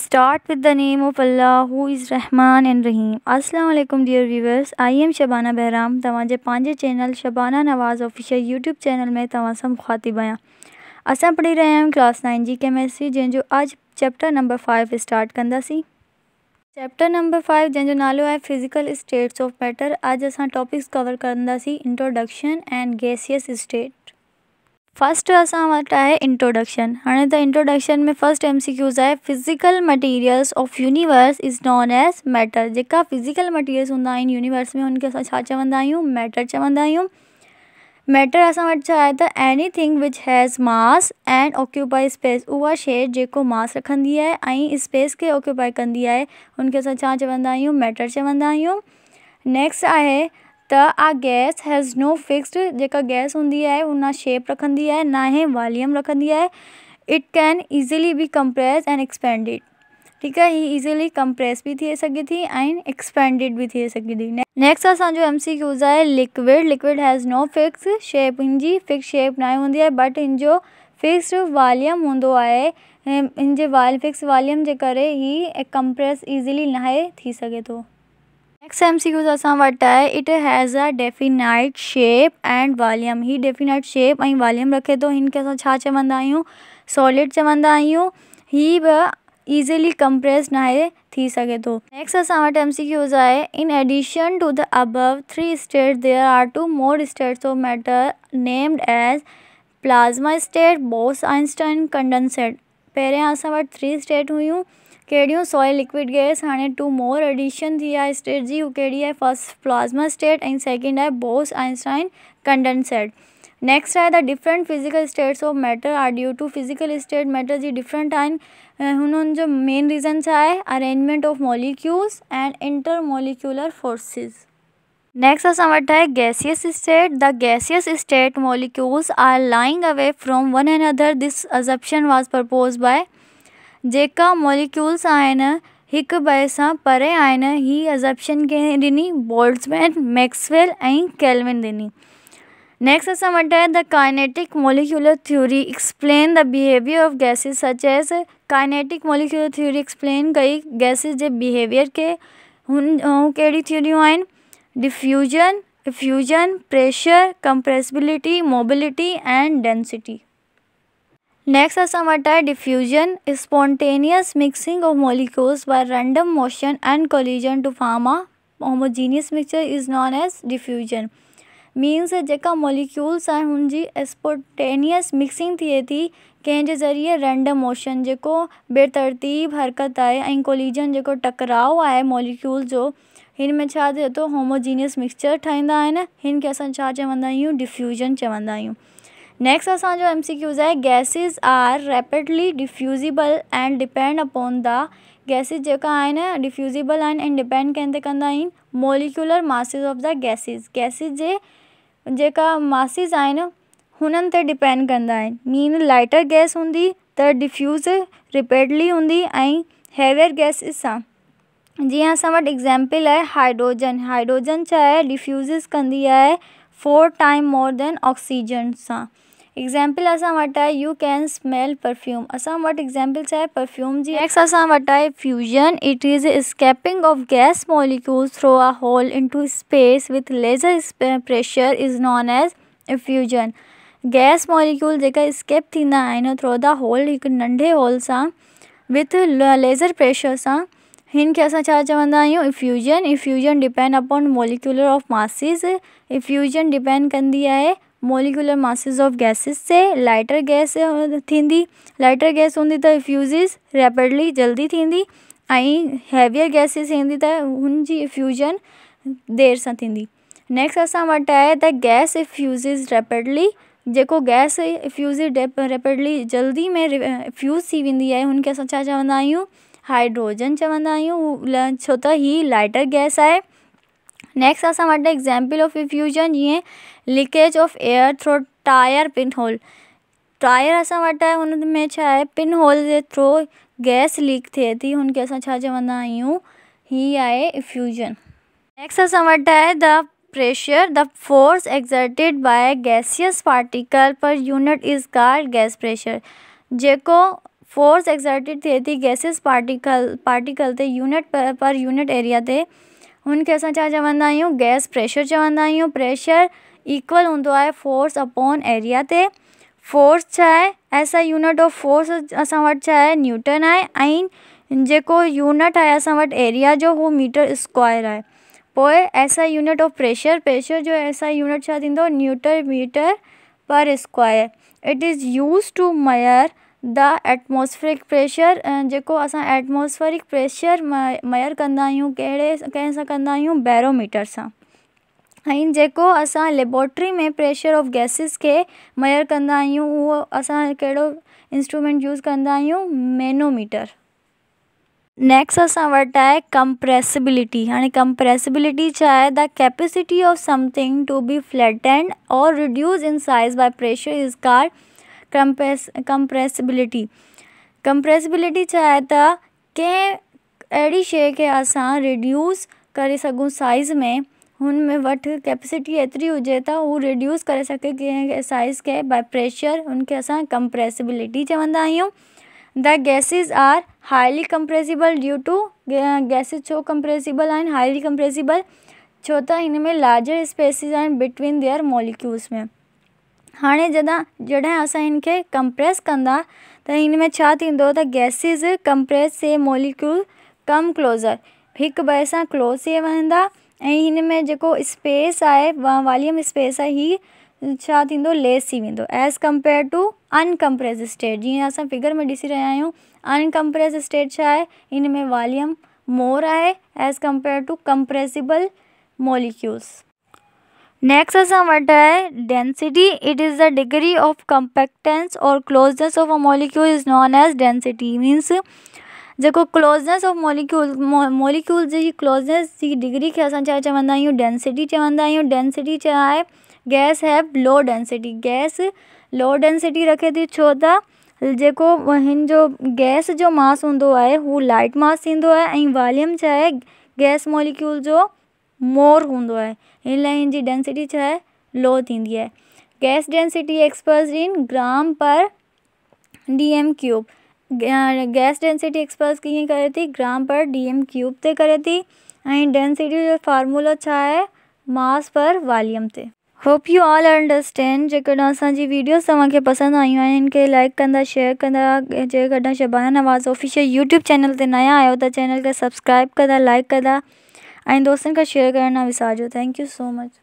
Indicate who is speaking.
Speaker 1: Start with the name of Allah इज़ Rahman and Rahim Rahim. Dear viewers I am Shabana Bahram तवे channel Shabana Nawaz official YouTube channel में तखातिब आया अस पढ़ी रहा आहियूं क्लास नाइन जी केमिस्ट्री जो अज चैप्टर नंबर फाइव स्टार्ट कंदासीं चैप्टर नंबर फाइव जो नालो है फिज़िकल स्टेट्स ऑफ मैटर अज अस टॉपिक्स कवर कर introduction and gaseous state first असट है इंट्रोडक्शन हाँ तो इंट्रोडक्शन में फर्स्ट एम सी क्यूज़ है physical materials of universe is known as matter जो फिज़िकल मटीरियल्स हूंदा यूनिवर्स में उनके असां चवंदा मैटर चवंदा आहियूं मैटर असां वटि anything which has mass and occupy space उहा शइ जेको मास रखी है आई स्पेस के ऑक्यूपाई कंदी है उनके असां चवंदा मैटर चवंदा आहियूं नेक्स्ट आहे ਤਾਂ gas has no no fixed ਜੇਕਾ ਗੈਸ ਹੁੰਦੀ ਹੈ ਉਹ ਨਾ ਸ਼ੇਪ ਰੱਖੰਦੀ ਹੈ ਨਾ ਹੀ ਵਾਲੀਅਮ ਰੱਖੰਦੀ it can easily be compress and expanded ठीक है ही ईजिली कंप्रेस भी थी सघे थी एंड एक्सपेंडिड भी थी सघे थी नेक्स्ट असांजो एम सी क्यूज़ है liquid liquid has no fix shape इन फिक्स शेप ना होंगी है बट इन जो फिक्स्ड वॉल्यूम हों इन जे वाल फिक्स वॉल्यूम के करे ही कंप्रेस ईज़िली ना थी सके तो नेक्स्ट एम सी क्यूज असां है it has a definite shape and volume ही डेफिनाइट शेप ऐं वॉल्यूम रखे तो इनके खे असां चवंदा आहियूं सॉलिड चवंदा आहियूं ही बि ईज़िली कंप्रेस ना थी सके तो नेक्स्ट असां वटि एम सी क्यूज़ आहे in addition to the above three state there are two more states of matter named as plasma state Bose Einstein condensate पहिरियां असां थ्री स्टेट हुई कहिड़ियूं सॉइल लिक्विड गैस हाँ टू मोर एडिशन थी आहे state जी कड़ी है first first plasma state and second है बोस आइंस्टाइन कंडेंसेड नेक्स्ट है the different physical states of matter are due to physical state matter जी डिफरेंट आहिनि उन जो मेन रीजन्स है arrangement of molecules and intermolecular forces next का समझता है gaseous state the gaseous state molecules are lying away from one and other this assumption was propose by जेका molecules आहिनि हिकु ॿिए सां परे आहिनि ही अजप्शन कंहिं बोल्ट्समैन मैक्सवेल ऐं कैलविन ॾिनी नेक्स्ट असां वटि the kinetic molecular theory explain the behaviour of gases such as kinetic molecular theory explain कई गैसिस के बिहेवियर के हुन ऐं कहिड़ी diffusion effusion pressure compressibility mobility and density next ऐसा है diffusion spontaneous mixing of molecules by random motion and collision to form a homogeneous mixture is known as diffusion means जेका molecules आहिनि उनकी जी मिक्सिंग थिए थी कंहिंजे ज़रिए रैंडम मोशन जो बेतरतीब हरकत है ऐं कोलिजन जो टकराव है मॉलिक्यूल जो हिन में छा थिए थो होमोजीनियस मिक्सचर ठहींदा आहिनि हिन असां छा चवंदा आहियूं डिफ्यूजन चवंदा आहियूं नेक्स्ट असांजो एम सी क्यूज़ आहे gases are rapidly diffusible and depend upon the gases जेका आहिनि डिफ्यूज़िबल आहिनि ऐं डिपेंड कंहिं ते कंदा आहिनि molecular masses of the gases gases जे जेका मासिस आहिनि हुननि ते डिपेंड कंदा आहिनि मीन लाइटर गैस हूंदी त डिफ्यूज़ रिपेडली हूंदी ऐं हैवियर गैसिस सां जी हाँ सम वट एग्जाम्पल आहे हाइड्रोजन हाइड्रोजन चाहे आहे डिफ्यूज़िस कंदी आहे four time more than oxygen से एग्ज़ाम्पल असां वटि यू कैन स्मेल परफ्यूम असां वटि चाहे परफ्यूम जी नेक्स्ट असां है fusion it is escaping of gas molecules through a hole into space with lesser pressure is known as effusion gas molecule जेका escape थींदा थ्रो द होल एक नंढे whole से विथ लेज़र प्रेशर से हिन खे असां चवंदा आहियूं effusion effusion depend upon molecular of masses effusion depend कंदी आए मॉलिक्यूलर मासिस ऑफ गैसिस से लाइटर गैस थींदी लाइटर गैस होंगी तो इफ्यूज़िस रैपिडली जल्दी थींदी आई हैवियर गैसिस ईंदी त हुन जी इफ्यूजन देर से थींदी नेक्स्ट असा वट आए त गैस इफ्यूज़िस रैपिडली जो गैस इफ्यूज़ रैपिडली जल्दी में इफ्यूज़ थी वी है उनके असा चवंदा आहियूं हाइड्रोजन चवंदा आहियूं छो तो ही लाइटर गैस है नेक्स्ट असां वटि ऑफ इफ्यूजन जीअं leakage of air through tyre pin hole tyre असां वटि आहे हुन में छा आहे pin hole through gas leak थे थी उनके असां छा चवंदा आहियूं ही आए इफ्यूजन नेक्स्ट अस वटि the pressure the force exerted by gaseous particle per unit is called gas pressure जेको फोर्स एक्सर्टेड थे थी गैसेस पार्टिकल पार्टिकल ते unit per, per unit area थे हुनखे असां चवंदा आहियूं गैस प्रेशर चवंदा आहियूं प्रेशर इक्वल हों तो फोर्स अपॉन एरिया ते force SI unit of force अस न्यूटन है ऐं जो यूनिट है अस एरिया जो उहो मीटर स्क्वायर है तो SI unit of pressure pressure जो SI unit newton metre per square it is use to measure the atmospheric pressure जेको असां एटमॉस्फेरिक प्रेशर मयर कंदा आहियूं कहिड़े कंहिं बैरोमीटर से ऐं जेको असां लेबॉट्री में प्रेशर ऑफ गैसिस खे मयर कंदा आहियूं उहो असां कहिड़ो इंस्ट्रूमेंट यूज़ कंदा आहियूं मैनोमीटर नेक्स्ट असां वटि आहे कंप्रेसिबिलिटी हाणे कंप्रेसिबिलिटी छा आहे the capacity of something to be flattened or reduce in size by pressure is कार कंप्रेस कंप्रेसिबिलिटी कंप्रेसिबिलिटी चाहे तो कें अड़ी शे के अस रिड्यूस कर सकूँ साइज़ में उन में वट कैपेसिटी एतिरी हुजे तो वो रिड्यूस कर सके साइज़ के बाय प्रेशर उनके अस कंप्रेसिबिलिटी चवंदा आयो the gases are highly compressible due to gases छो कंप्रेसिबल आहिनि हाईली कंप्रेसिबल छो तो इनमें में larger spaces between their molecules में हाँ जॾहिं जॾहिं असां हिन कंप्रेस कंदा त हिन में छा कंप्रेस से मॉलिक्यूल कम क्लोज़र एक बे सां क्लोज़ थी वेंदा ऐं हिन में जेको स्पेस आहे वॉल्यूम स्पेस है हीउ छा लेस थी as compare to uncompress state जीअं असां फिगर में ॾिसी रहा आहियूं अनकंप्रेस स्टेट इनमें वॉल्यूम मोर है as compare to compressible molecules next ऐसा वर्ड है density it is the degree of compactness or closeness of a molecule is known as density means जेको क्लोजनेस ऑफ मॉलिक्यूल मॉलिक्यूल जी closeness जी degree के असां चवंदा आहियूं डेंसिटी चवंदा आहियूं डेंसिटी छा gas have low density gas low density रखे थी छो त जेको जो गैस जो मास हूंदो आहे लाइट मास वॉल्यूम छा गैस मॉलिक्यूल जो मोर हूंदो आहे हिन लाइ डेंसिटी छा लो थींदी है gas density एक्सपर्स in gram per dm cube gas density expressed कें करे थी ग्राम पर डीएम क्यूब ते करे थी ऐं डेंसिटी जो फॉर्मूलो छा मास पर वॉल्यूम से होप यू ऑल अंडरस्टैंड जेकॾहिं असांजी वीडियोस तव्हांखे पसंदि आयूं लाइक कंदा शेयर कंदा जेकॾहिं Shabana Nawaz official YouTube channel ते नया आया तो चैनल के सब्सक्राइब कंदा लाइक कंदा आइंदा दोस्तों का शेयर करना विसार जो थैंक यू सो मच